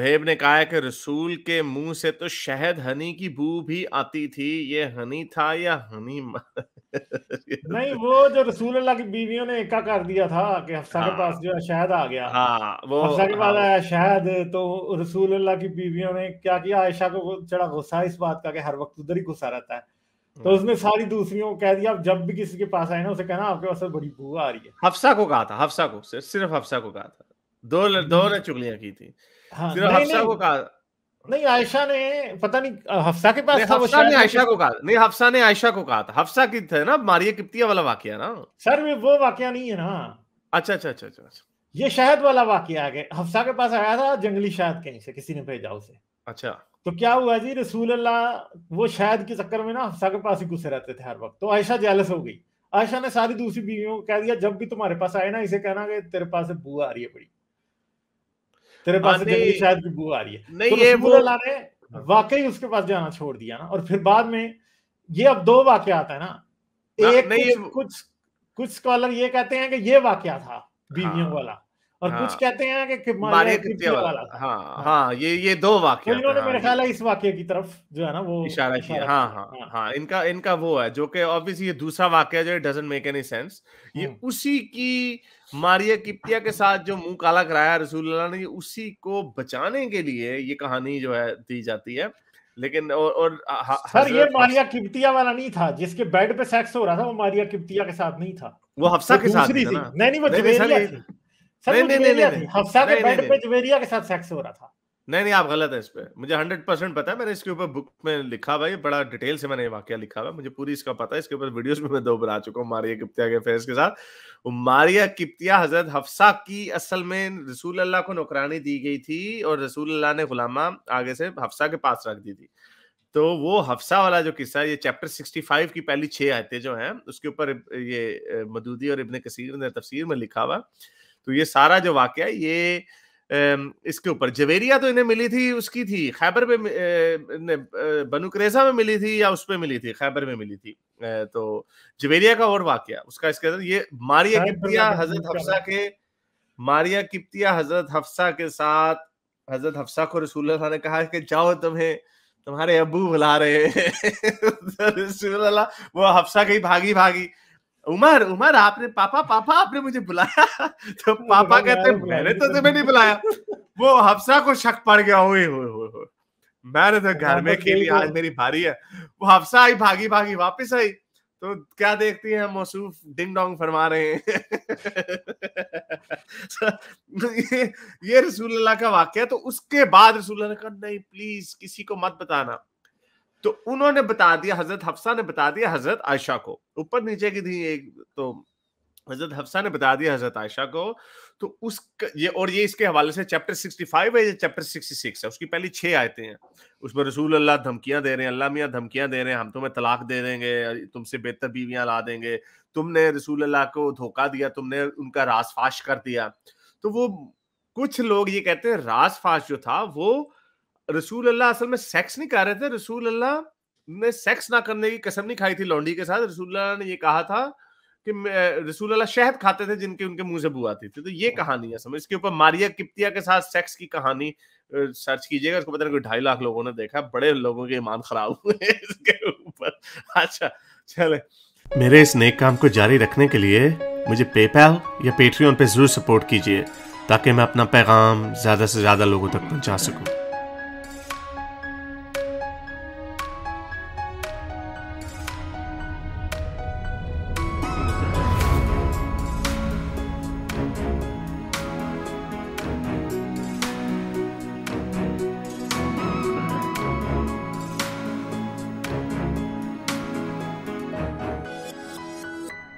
सुहेब ने कहा है कि रसूल के मुंह से तो शहद हनी की बू भी आती थी ये हनी था या हनी नहीं वो जो रसूल अल्लाह की बीवियों ने इक्का कर दिया था कि हफ्सा के पास हाँ। जो है शहद आ गया हाँ, वो हफ्सा के पास हाँ। आया शहद तो रसूल अल्लाह की बीवियों ने क्या किया आयशा को चढ़ा गुस्सा इस बात का कि हर वक्त उधर ही गुस्सा रहता है तो हम्म। उसने सारी दूसरियों को कह दिया जब भी किसी के पास आए ना उसे कहना आपके पास तो बड़ी बू आ रही है हफ्सा को कहा था हफ्सा को सिर्फ हफ्सा को कहा था दो दो हम्म। ने चुगलियां की थी हाँ, को कहा नहीं आयशा ने पता नहीं हफ्सा के पास था हफ्सा ने आयशा को कहा नहीं हफ्सा ने आयशा को कहा था हफ्सा की थे ना मारिया किप्तिया वाला वाकया ना सर वो वाकया नहीं है ना अच्छा, अच्छा अच्छा अच्छा अच्छा ये शहद वाला वाक्य आ गया हफ्सा के पास आया था जंगली शहद कहीं से किसी ने भेजा उसे अच्छा तो क्या हुआ जी रसूल अल्लाह वो शहद के चक्कर में ना हफ्सा के पास ही घुसे रहते थे हर वक्त तो आयशा जेलस हो गई आयशा ने सारी दूसरी बीवियों को कह दिया जब भी तुम्हारे पास आए ना इसे कहना कि तेरे पास बुआ आ रही है बड़ी तेरे पास हाँ, शायद बू आ रही है नहीं तो ये वो ला रहे वाकई उसके पास जाना छोड़ दिया ना और फिर बाद में ये अब दो वाक्य आता है ना हाँ, एक नहीं कुछ कुछ स्कॉलर ये कहते हैं कि ये वाक्य था हाँ। बीवियों वाला और हाँ, कुछ कहते हैं कि, कि मारे किप्या वाला हाँ, हाँ, हाँ ये ये दो वाक्य इन्होंने हाँ, मेरे ख्याल है इस वाक्य की तरफ जो है ना वो इशारा किया हाँ, हाँ हाँ हाँ इनका इनका वो है जो कि ऑब्वियसली ये दूसरा वाक्य है जो डजेंट मेक एनी सेंस ये हम्म। उसी की मारिया किप्तिया के साथ जो मुंह काला कराया रसूलुल्लाह ने उसी को बचाने के लिए ये कहानी जो है दी जाती है लेकिन और और सर ये मारिया किप्तिया वाला नहीं था जिसके बेड पे सेक्स हो रहा था वो मारिया किप्तिया के साथ नहीं था वो हफ्सा के साथ थी नहीं नहीं वो थी नहीं नहीं आप गलत है इस पर मुझे हंड्रेड परसेंट पता है मैंने इसके ऊपर बुक में लिखा हुआ है बड़ा डिटेल से मैंने वाक्य लिखा हुआ मुझे पूरी इसका पता है इसके ऊपर वीडियोस में मैं दो बना चुका हूँ मारिया किप्तिया के फेस के साथ मारिया किप्तिया हजरत हफ्सा की असल में रसूल अल्लाह को नौकरानी दी गई थी और रसूल अल्लाह ने गुलामा आगे से हफ्सा के पास रख दी थी तो वो हफ्सा वाला जो किस्सा ये चैप्टर 65 की पहली छह आयतें जो हैं उसके ऊपर ये मदूदी और इब्ने कसीर ने तफसीर में लिखा हुआ तो ये सारा जो वाक्य है ये इसके ऊपर जवेरिया तो इन्हें मिली थी उसकी थी खैबर पे बनुक्रेजा में मिली थी या उस पर मिली थी खैबर में मिली थी तो जवेरिया का और वाक्य उसका इसके अंदर ये मारिया किप्तिया हजरत हफ्सा के मारिया किप्तिया हजरत हफ्सा के साथ हजरत हफ्सा को रसूल ने कहा कि जाओ तुम्हें तुम्हारे अबू बुला रहे हैं रसूल वो हफ्सा कहीं भागी भागी उमर उमर आपने पापा पापा आपने मुझे बुलाया तो पापा कहते मैंने तो तुम्हें नहीं बुलाया वो हफ्सा को शक पड़ गया हुए हुए हुए मैंने तो घर में तो खेली आज मेरी भारी है वो हफ्सा आई भागी भागी वापस आई तो क्या देखती है मौसूफ डिंग डोंग फरमा रहे हैं तो ये ये रसूल अल्लाह का वाक्य है तो उसके बाद रसूल अल्लाह का नहीं प्लीज किसी को मत बताना तो उन्होंने बता दिया हजरत हफ्सा ने बता दिया हजरत आयशा को ऊपर नीचे की थी एक तो हजरत हफ्सा ने बता दिया हजरत आयशा को तो उस ये और ये इसके हवाले से चैप्टर फाइव है ये चैप्टर सिक्स है उसकी पहली छह आयतें हैं उसमें रसूल अल्लाह धमकियां दे रहे हैं अल्लाह मियाँ धमकियां दे रहे हैं हम तुम्हें तलाक दे देंगे तुमसे बेहतर बीवियां ला देंगे तुमने रसूल अल्लाह को धोखा दिया तुमने उनका रास फाश कर दिया तो वो कुछ लोग ये कहते हैं रास फाश जो था वो रसूल अल्लाह असल में सेक्स नहीं कर रहे थे रसूल अल्लाह ने सेक्स ना करने की कसम नहीं खाई थी लौंडी के साथ रसूल अल्लाह ने ये कहा था कि रसूल अल्लाह शहद खाते थे जिनके उनके मुंह से बू आती थी तो ये कहानी है समझ इसके ऊपर मारिया किप्तिया के साथ सेक्स की कहानी सर्च कीजिएगा उसको पता नहीं कोई ढाई लाख लोगों ने देखा बड़े लोगों के ईमान खराब हुए इसके ऊपर अच्छा चले मेरे इस नेक काम को जारी रखने के लिए मुझे पेपैल या पेट्रियन पे जरूर सपोर्ट कीजिए ताकि मैं अपना पैगाम ज़्यादा से ज़्यादा लोगों तक पहुंचा सकूं